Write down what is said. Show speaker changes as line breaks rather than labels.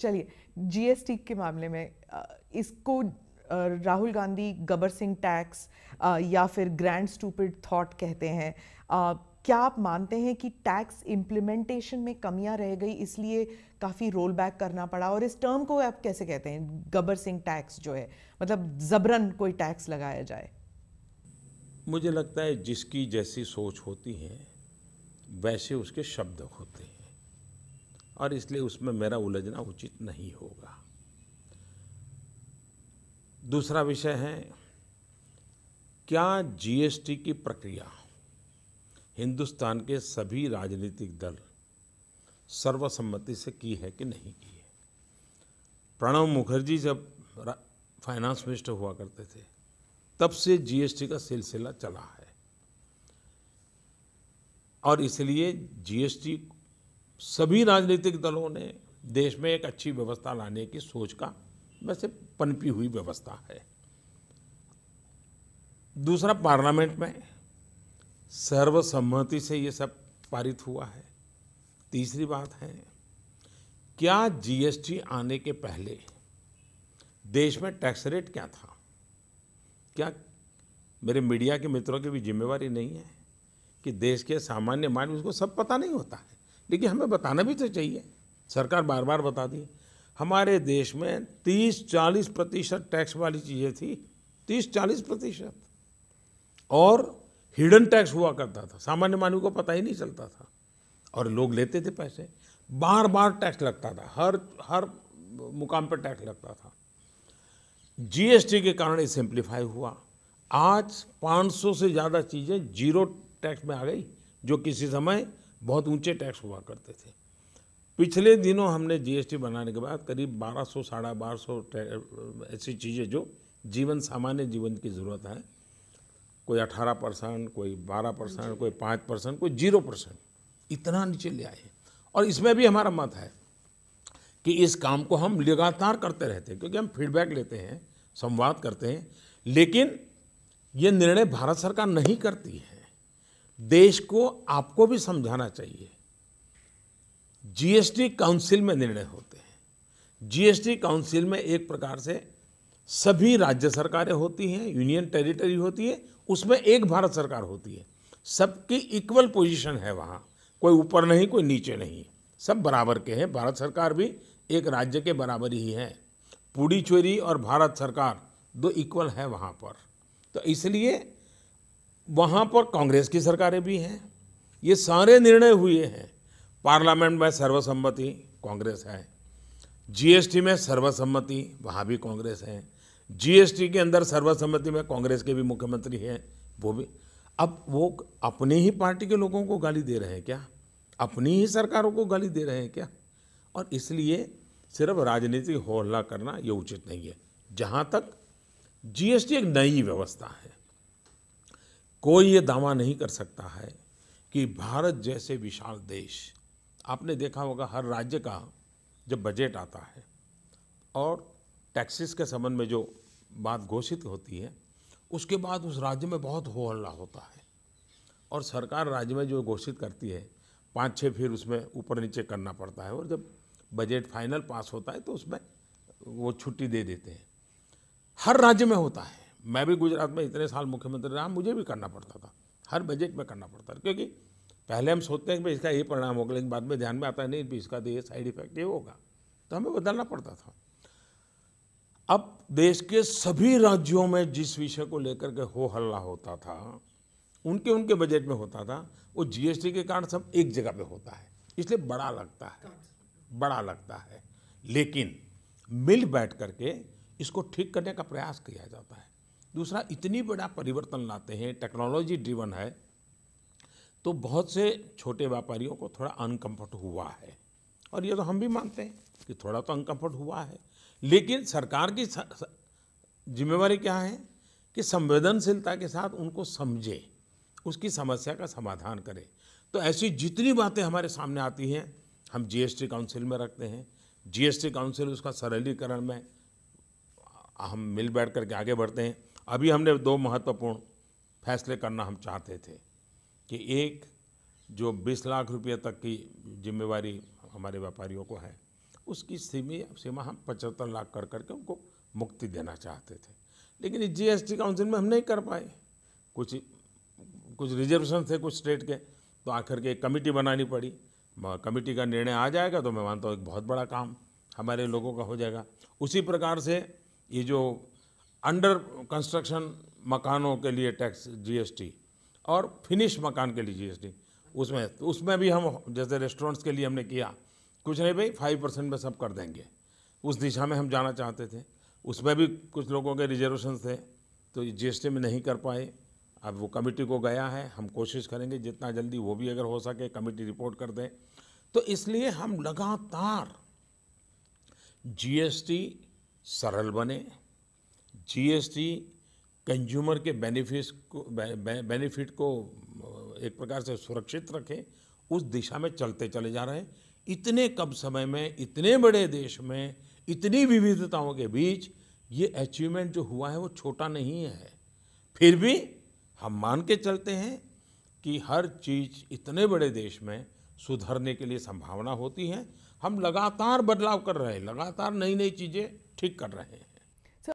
चलिए जीएसटी के मामले में इसको राहुल गांधी गबर सिंह टैक्स या फिर ग्रैंड स्टूपिड थॉट कहते हैं क्या आप मानते हैं कि टैक्स इम्प्लीमेंटेशन में कमियां रह गई इसलिए काफ़ी रोल बैक करना पड़ा और इस टर्म को आप कैसे कहते हैं गबर सिंह टैक्स जो है मतलब जबरन कोई टैक्स लगाया जाए मुझे लगता है जिसकी जैसी सोच होती है वैसे उसके शब्द होते हैं और इसलिए उसमें मेरा उलझना उचित नहीं होगा दूसरा विषय है क्या जीएसटी की प्रक्रिया हिंदुस्तान के सभी राजनीतिक दल सर्वसम्मति से की है कि नहीं की है प्रणब मुखर्जी जब फाइनेंस मिनिस्टर हुआ करते थे तब से जीएसटी का सिलसिला चला है और इसलिए जीएसटी सभी राजनीतिक दलों ने देश में एक अच्छी व्यवस्था लाने की सोच का वैसे पनपी हुई व्यवस्था है दूसरा पार्लियामेंट में सर्वसम्मति से ये सब पारित हुआ है तीसरी बात है क्या जीएसटी आने के पहले देश में टैक्स रेट क्या था क्या मेरे मीडिया के मित्रों की भी जिम्मेवारी नहीं है कि देश के सामान्य मानव उसको सब पता नहीं होता है लेकिन हमें बताना भी तो चाहिए सरकार बार बार बता दी हमारे देश में 30-40 प्रतिशत टैक्स वाली चीज़ें थी 30-40 प्रतिशत और हिडन टैक्स हुआ करता था सामान्य मानव को पता ही नहीं चलता था और लोग लेते थे पैसे बार बार टैक्स लगता था हर हर मुकाम पर टैक्स लगता था जीएसटी के कारण ये सिंप्लीफाई हुआ आज 500 से ज़्यादा चीज़ें जीरो टैक्स में आ गई जो किसी समय बहुत ऊंचे टैक्स हुआ करते थे पिछले दिनों हमने जीएसटी बनाने के बाद करीब 1200 साढ़ा बारह सौ ऐसी चीज़ें जो जीवन सामान्य जीवन की ज़रूरत है कोई 18 परसेंट कोई 12 परसेंट कोई 5 परसेंट कोई जीरो परसेंट इतना नीचे ले आए और इसमें भी हमारा मत है कि इस काम को हम लगातार करते रहते हैं क्योंकि हम फीडबैक लेते हैं संवाद करते हैं लेकिन ये निर्णय भारत सरकार नहीं करती है देश को आपको भी समझाना चाहिए जीएसटी काउंसिल में निर्णय होते हैं जीएसटी काउंसिल में एक प्रकार से सभी राज्य सरकारें होती हैं यूनियन टेरिटरी होती है उसमें एक भारत सरकार होती है सबकी इक्वल पोजीशन है वहाँ कोई ऊपर नहीं कोई नीचे नहीं सब बराबर के हैं भारत सरकार भी एक राज्य के बराबर ही है पुडुचेरी और भारत सरकार दो इक्वल है वहाँ पर तो इसलिए वहाँ पर कांग्रेस की सरकारें भी हैं ये सारे निर्णय हुए हैं पार्लियामेंट में सर्वसम्मति कांग्रेस है जीएसटी में सर्वसम्मति वहाँ भी कांग्रेस है जीएसटी के अंदर सर्वसम्मति में कांग्रेस के भी मुख्यमंत्री हैं वो भी अब वो अपनी ही पार्टी के लोगों को गाली दे रहे हैं क्या अपनी ही सरकारों को गाली दे रहे हैं क्या और इसलिए सिर्फ राजनीतिक हो हल्ला करना ये उचित नहीं है जहाँ तक जीएसटी एक नई व्यवस्था है कोई ये दावा नहीं कर सकता है कि भारत जैसे विशाल देश आपने देखा होगा हर राज्य का जब बजट आता है और टैक्सेस के संबंध में जो बात घोषित होती है उसके बाद उस राज्य में बहुत हो हल्ला होता है और सरकार राज्य में जो घोषित करती है पाँच छः फिर उसमें ऊपर नीचे करना पड़ता है और जब बजट फाइनल पास होता है तो उसमें वो छुट्टी दे देते हैं हर राज्य में होता है मैं भी गुजरात में इतने साल मुख्यमंत्री रहा मुझे भी करना पड़ता था हर बजट में करना पड़ता था क्योंकि पहले हम सोचते हैं कि इसका ये परिणाम होगा लेकिन बाद में ध्यान में आता है नहीं इसका तो ये साइड इफेक्ट ये होगा तो हमें बदलना पड़ता था अब देश के सभी राज्यों में जिस विषय को लेकर के हो हल्ला होता था उनके उनके बजट में होता था वो जीएसटी के कारण सब एक जगह पे होता है इसलिए बड़ा लगता है बड़ा लगता है लेकिन मिल बैठ करके इसको ठीक करने का प्रयास किया जाता है दूसरा इतनी बड़ा परिवर्तन लाते हैं टेक्नोलॉजी ड्रिवन है तो बहुत से छोटे व्यापारियों को थोड़ा अनकम्फर्ट हुआ है और ये तो हम भी मानते हैं कि थोड़ा तो अनकम्फर्ट हुआ है लेकिन सरकार की जिम्मेवारी क्या है कि संवेदनशीलता के साथ उनको समझे उसकी समस्या का समाधान करें तो ऐसी जितनी बातें हमारे सामने आती हैं हम जीएसटी काउंसिल में रखते हैं जीएसटी काउंसिल उसका सरलीकरण में हम मिल बैठ करके आगे बढ़ते हैं अभी हमने दो महत्वपूर्ण फैसले करना हम चाहते थे कि एक जो 20 लाख रुपये तक की जिम्मेवारी हमारे व्यापारियों को है उसकी सीमा सीमा हम पचहत्तर लाख कर करके उनको मुक्ति देना चाहते थे लेकिन इस जीएसटी काउंसिल में हम नहीं कर पाए कुछ कुछ रिजर्वेशन थे कुछ स्टेट के तो आखिर के एक कमेटी बनानी पड़ी कमेटी का निर्णय आ जाएगा तो मैं मानता हूँ एक बहुत बड़ा काम हमारे लोगों का हो जाएगा उसी प्रकार से ये जो अंडर कंस्ट्रक्शन मकानों के लिए टैक्स जीएसटी और फिनिश मकान के लिए जीएसटी उसमें तो उसमें भी हम जैसे रेस्टोरेंट्स के लिए हमने किया कुछ नहीं भाई फाइव परसेंट में सब कर देंगे उस दिशा में हम जाना चाहते थे उसमें भी कुछ लोगों के रिजर्वेशन थे तो जीएसटी में नहीं कर पाए अब वो कमेटी को गया है हम कोशिश करेंगे जितना जल्दी वो भी अगर हो सके कमेटी रिपोर्ट कर दें तो इसलिए हम लगातार जीएसटी सरल बने जीएसटी कंज्यूमर के बेनिफिट्स को बेनिफिट को एक प्रकार से सुरक्षित रखें उस दिशा में चलते चले जा रहे हैं इतने कम समय में इतने बड़े देश में इतनी विविधताओं के बीच ये अचीवमेंट जो हुआ है वो छोटा नहीं है फिर भी हम मान के चलते हैं कि हर चीज़ इतने बड़े देश में सुधरने के लिए संभावना होती है हम लगातार बदलाव कर रहे हैं लगातार नई नई चीज़ें ठीक कर रहे हैं